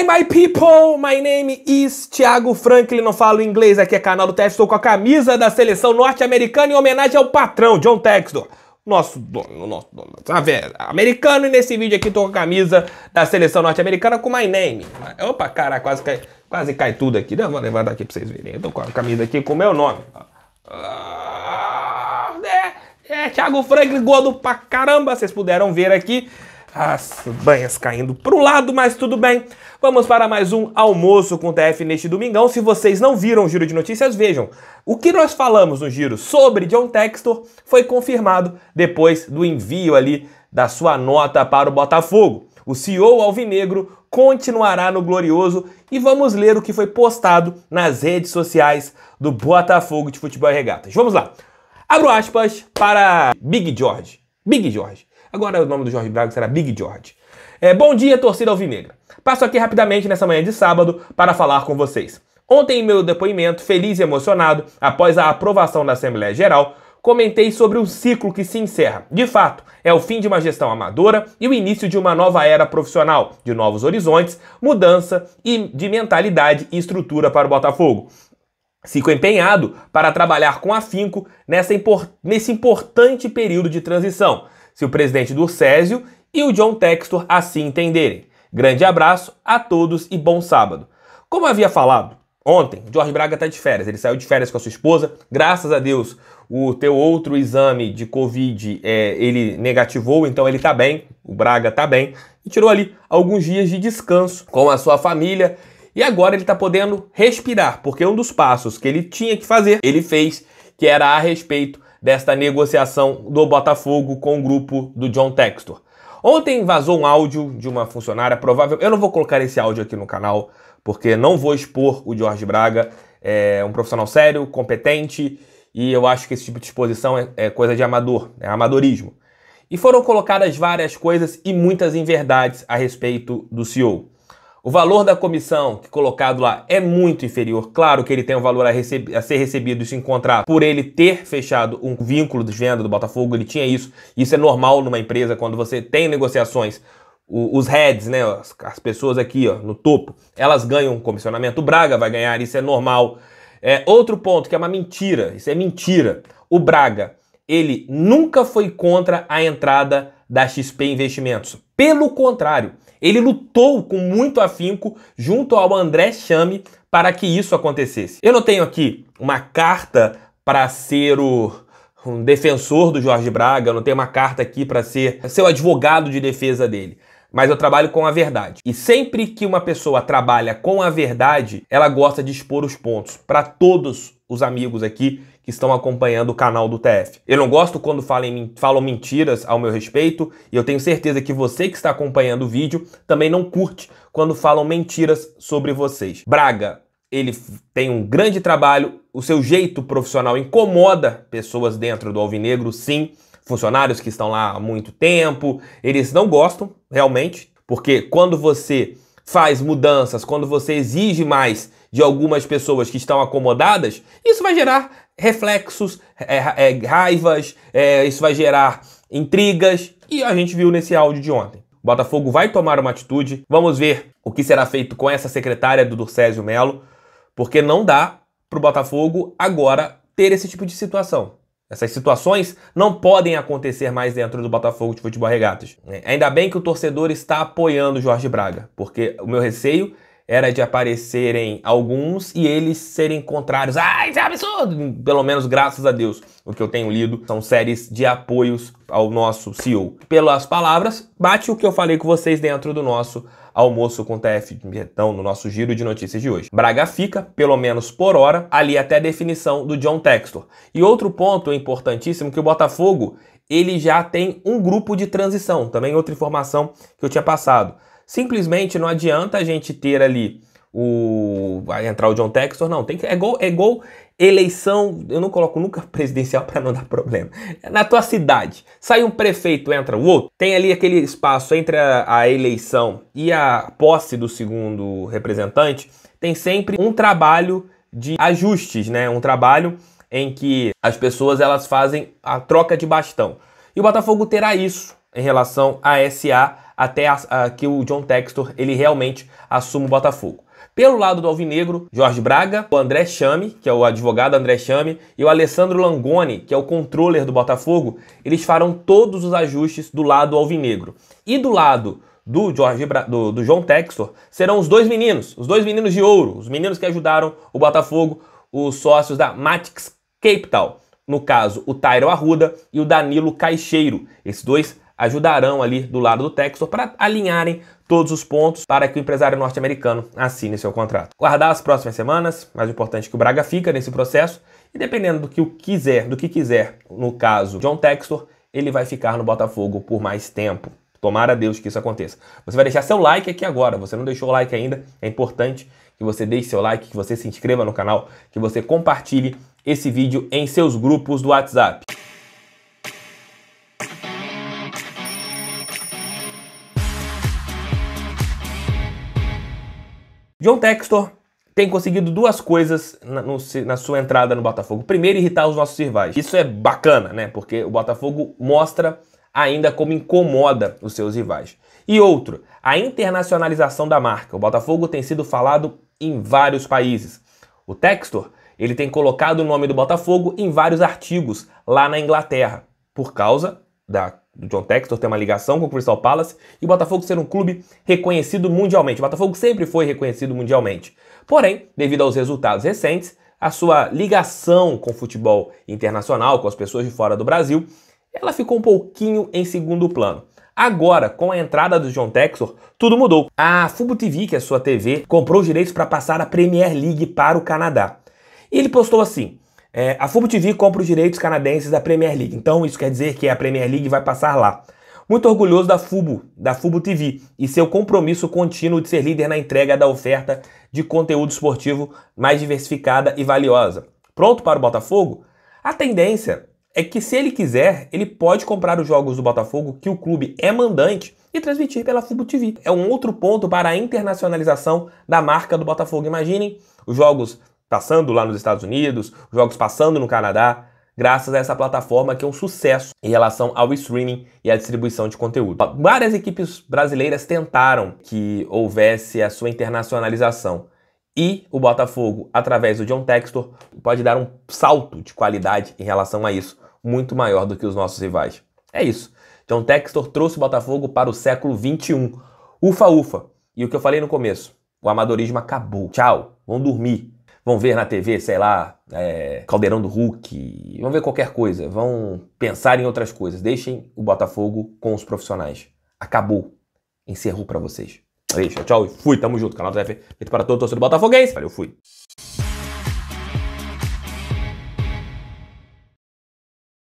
Hi, my people! My name is Thiago Franklin. Não falo inglês, aqui é canal do TF. Estou com a camisa da seleção norte-americana em homenagem ao patrão, John Textor. Nosso dono, nosso dono, sabe? Americano, e nesse vídeo aqui estou com a camisa da seleção norte-americana com my name. Opa, cara, quase cai, quase cai tudo aqui. Não, vou levar daqui pra vocês verem. Eu tô com a camisa aqui com o meu nome. Ah, é, é Thiago Franklin, gordo pra caramba, vocês puderam ver aqui as banhas caindo para o lado, mas tudo bem. Vamos para mais um almoço com o TF neste domingão. Se vocês não viram o giro de notícias, vejam. O que nós falamos no giro sobre John Textor foi confirmado depois do envio ali da sua nota para o Botafogo. O CEO alvinegro continuará no Glorioso e vamos ler o que foi postado nas redes sociais do Botafogo de Futebol e Regatas. Vamos lá. Abro aspas para Big George. Big George. Agora o nome do Jorge Braga será Big George. É, bom dia, torcida alvinegra. Passo aqui rapidamente nessa manhã de sábado para falar com vocês. Ontem, em meu depoimento, feliz e emocionado, após a aprovação da Assembleia Geral, comentei sobre um ciclo que se encerra. De fato, é o fim de uma gestão amadora e o início de uma nova era profissional, de novos horizontes, mudança e de mentalidade e estrutura para o Botafogo. Fico empenhado para trabalhar com afinco nessa nesse importante período de transição, se o presidente do Césio e o John Textor assim entenderem. Grande abraço a todos e bom sábado. Como havia falado, ontem, Jorge Braga está de férias, ele saiu de férias com a sua esposa, graças a Deus o teu outro exame de Covid é, ele negativou, então ele está bem, o Braga está bem, e tirou ali alguns dias de descanso com a sua família, e agora ele está podendo respirar, porque um dos passos que ele tinha que fazer, ele fez, que era a respeito desta negociação do Botafogo com o grupo do John Textor. Ontem vazou um áudio de uma funcionária provável. Eu não vou colocar esse áudio aqui no canal, porque não vou expor o Jorge Braga. É um profissional sério, competente, e eu acho que esse tipo de exposição é, é coisa de amador, é amadorismo. E foram colocadas várias coisas e muitas inverdades a respeito do CEO. O valor da comissão que colocado lá é muito inferior. Claro que ele tem um valor a, a, ser recebido se encontrar por ele ter fechado um vínculo de venda do Botafogo, ele tinha isso. Isso é normal numa empresa quando você tem negociações. O, os heads, né, as, as, pessoas aqui ó, no topo, elas ganham um comissionamento. O Braga vai ganhar, isso é normal. É, outro ponto que é uma mentira, isso é mentira. O Braga, ele nunca foi contra a entrada da XP Investimentos. Pelo contrário, ele lutou com muito afinco junto ao André Chame para que isso acontecesse. Eu não tenho aqui uma carta para ser o um defensor do Jorge Braga, eu não tenho uma carta aqui para ser seu advogado de defesa dele. Mas eu trabalho com a verdade. E sempre que uma pessoa trabalha com a verdade, ela gosta de expor os pontos para todos os amigos aqui que estão acompanhando o canal do TF. Eu não gosto quando falem, falam mentiras ao meu respeito e eu tenho certeza que você que está acompanhando o vídeo também não curte quando falam mentiras sobre vocês. Braga, ele tem um grande trabalho, o seu jeito profissional incomoda pessoas dentro do Alvinegro, sim, funcionários que estão lá há muito tempo, eles não gostam realmente, porque quando você faz mudanças, quando você exige mais de algumas pessoas que estão acomodadas, isso vai gerar reflexos, é, é, raivas, é, isso vai gerar intrigas, e a gente viu nesse áudio de ontem. O Botafogo vai tomar uma atitude, vamos ver o que será feito com essa secretária do Dursésio Melo, porque não dá para o Botafogo agora ter esse tipo de situação. Essas situações não podem acontecer mais dentro do Botafogo de Futebol Regatas. É, ainda bem que o torcedor está apoiando o Jorge Braga, porque o meu receio era de aparecerem alguns e eles serem contrários. Ah, isso é absurdo! Pelo menos graças a Deus, o que eu tenho lido são séries de apoios ao nosso CEO. Pelas palavras, bate o que eu falei com vocês dentro do nosso almoço com TF então no nosso giro de notícias de hoje. Braga fica, pelo menos por hora, ali até a definição do John Textor. E outro ponto importantíssimo que o Botafogo, ele já tem um grupo de transição, também outra informação que eu tinha passado. Simplesmente não adianta a gente ter ali o vai entrar o John Textor, não, tem que é gol, é gol eleição, eu não coloco nunca presidencial para não dar problema. É na tua cidade, sai um prefeito, entra o outro, tem ali aquele espaço entre a, a eleição e a posse do segundo representante, tem sempre um trabalho de ajustes, né? Um trabalho em que as pessoas elas fazem a troca de bastão. E o Botafogo terá isso em relação à SA até a, a, que o John Textor ele realmente assuma o Botafogo. Pelo lado do Alvinegro, Jorge Braga, o André Chame, que é o advogado André Chame, e o Alessandro Langoni, que é o controller do Botafogo, eles farão todos os ajustes do lado Alvinegro. E do lado do, Jorge Bra... do, do João Textor serão os dois meninos, os dois meninos de ouro, os meninos que ajudaram o Botafogo, os sócios da Matix Capital. No caso, o Tyro Arruda e o Danilo Caixeiro. Esses dois ajudarão ali do lado do Textor para alinharem todos os pontos para que o empresário norte-americano assine seu contrato. Guardar as próximas semanas, mais importante é que o Braga fica nesse processo e dependendo do que o quiser, do que quiser, no caso John Textor, ele vai ficar no Botafogo por mais tempo. Tomara a Deus que isso aconteça. Você vai deixar seu like aqui agora. Você não deixou o like ainda? É importante que você deixe seu like, que você se inscreva no canal, que você compartilhe esse vídeo em seus grupos do WhatsApp. John Textor tem conseguido duas coisas na, no, na, sua entrada no Botafogo. Primeiro, irritar os nossos rivais. Isso é bacana, né? Porque o Botafogo mostra ainda como incomoda os seus rivais. E outro, a internacionalização da marca. O Botafogo tem sido falado em vários países. O Textor, ele tem colocado o nome do Botafogo em vários artigos lá na Inglaterra, por causa da do John Textor ter uma ligação com o Crystal Palace e o Botafogo ser um clube reconhecido mundialmente. O Botafogo sempre foi reconhecido mundialmente. Porém, devido aos resultados recentes, a sua ligação com o futebol internacional, com as pessoas de fora do Brasil, ela ficou um pouquinho em segundo plano. Agora, com a entrada do John Texor, tudo mudou. A Fubo TV, que é sua TV, comprou os direitos para passar a Premier League para o Canadá. E ele postou assim: é, a Fubo TV compra os direitos canadenses da Premier League, então isso quer dizer que a Premier League vai passar lá. Muito orgulhoso da Fubo, da Fubo TV e seu compromisso contínuo de ser líder na entrega da oferta de conteúdo esportivo mais diversificada e valiosa. Pronto para o Botafogo? A tendência é que se ele quiser, ele pode comprar os jogos do Botafogo que o clube é mandante e transmitir pela Fubo TV. É um outro ponto para a internacionalização da marca do Botafogo. Imaginem os jogos passando lá nos Estados Unidos, jogos passando no Canadá, graças a essa plataforma que é um sucesso em relação ao streaming e à distribuição de conteúdo. Várias equipes brasileiras tentaram que houvesse a sua internacionalização. E o Botafogo, através do John Textor, pode dar um salto de qualidade em relação a isso, muito maior do que os nossos rivais. É isso. John Textor trouxe o Botafogo para o século XXI. Ufa, ufa. E o que eu falei no começo, o amadorismo acabou. Tchau, vão dormir vão ver na TV, sei lá, é, Caldeirão do Hulk, vão ver qualquer coisa, vão pensar em outras coisas. Deixem o Botafogo com os profissionais. Acabou. Encerrou para vocês. Beijo, tchau e fui, tamo junto. Canal do TF, feito para todo torcedor botafoguense. Valeu, fui.